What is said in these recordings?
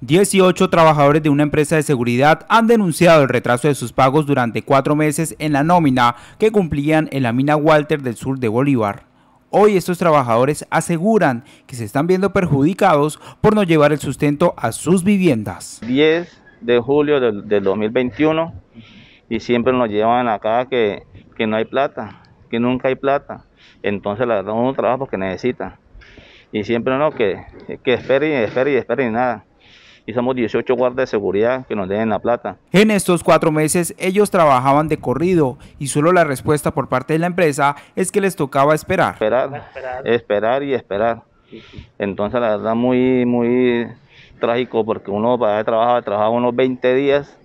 18 trabajadores de una empresa de seguridad han denunciado el retraso de sus pagos durante cuatro meses en la nómina que cumplían en la mina Walter del sur de Bolívar. Hoy estos trabajadores aseguran que se están viendo perjudicados por no llevar el sustento a sus viviendas. 10 de julio del, 2021 y siempre nos llevan acá que, que no hay plata, que nunca hay plata. Entonces la verdad uno trabaja porque necesita. Y siempre no, que, que esperen y esperen y esperen y nada y somos 18 guardas de seguridad que nos den la plata. En estos cuatro meses ellos trabajaban de corrido y solo la respuesta por parte de la empresa es que les tocaba esperar. Esperar, esperar y esperar. Entonces la verdad muy, muy trágico porque uno para trabajar trabajaba unos 20 días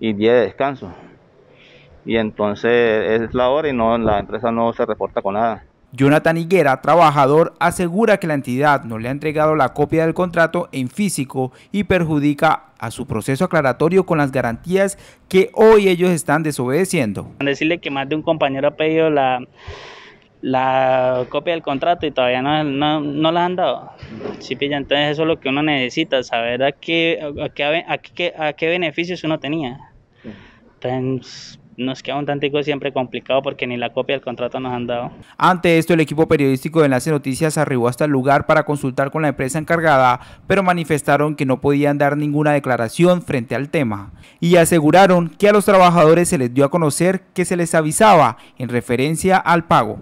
y 10 de descanso. Y entonces es la hora y no la empresa no se reporta con nada. Jonathan Higuera, trabajador, asegura que la entidad no le ha entregado la copia del contrato en físico y perjudica a su proceso aclaratorio con las garantías que hoy ellos están desobedeciendo. Decirle que más de un compañero ha pedido la, la copia del contrato y todavía no, no, la han dado. Sí, pilla, entonces eso es lo que uno necesita, saber a qué, a qué, a qué, a qué beneficios uno tenía. Entonces, nos queda un tantico siempre complicado porque ni la copia del contrato nos han dado. Ante esto, el equipo periodístico de Enlace Noticias arribó hasta el lugar para consultar con la empresa encargada, pero manifestaron que no podían dar ninguna declaración frente al tema y aseguraron que a los trabajadores se les dio a conocer que se les avisaba en referencia al pago.